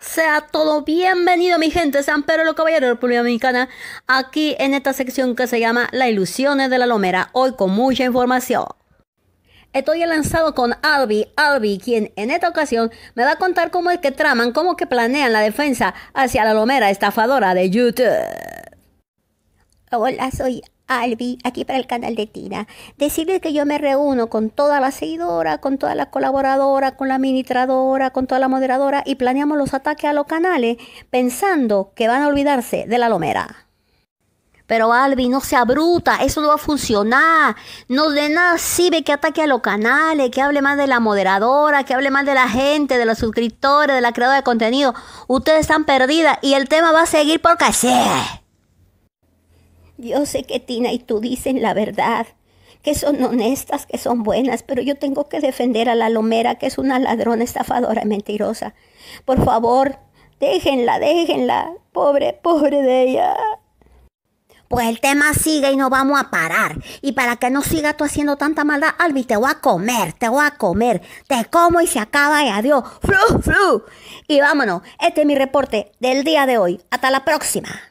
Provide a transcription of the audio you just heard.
Sea todo bienvenido, mi gente, San Pedro los Caballeros, República Dominicana, aquí en esta sección que se llama Las ilusiones de la Lomera, hoy con mucha información. Estoy lanzado con Albi, Albi, quien en esta ocasión me va a contar cómo es que traman, cómo que planean la defensa hacia la Lomera estafadora de YouTube. Hola, soy Albi, aquí para el canal de Tina. Decirles que yo me reúno con toda la seguidora, con toda la colaboradora, con la administradora, con toda la moderadora y planeamos los ataques a los canales pensando que van a olvidarse de la lomera. Pero Albi, no sea bruta, eso no va a funcionar. No de nada sirve que ataque a los canales, que hable más de la moderadora, que hable mal de la gente, de los suscriptores, de la creadora de contenido. Ustedes están perdidas y el tema va a seguir por sí. Yo sé que Tina y tú dicen la verdad, que son honestas, que son buenas, pero yo tengo que defender a la Lomera, que es una ladrona, estafadora y mentirosa. Por favor, déjenla, déjenla. Pobre, pobre de ella. Pues el tema sigue y no vamos a parar. Y para que no siga tú haciendo tanta maldad, Albi, te voy a comer, te voy a comer. Te como y se acaba y adiós. Flu, flu. Y vámonos. Este es mi reporte del día de hoy. Hasta la próxima.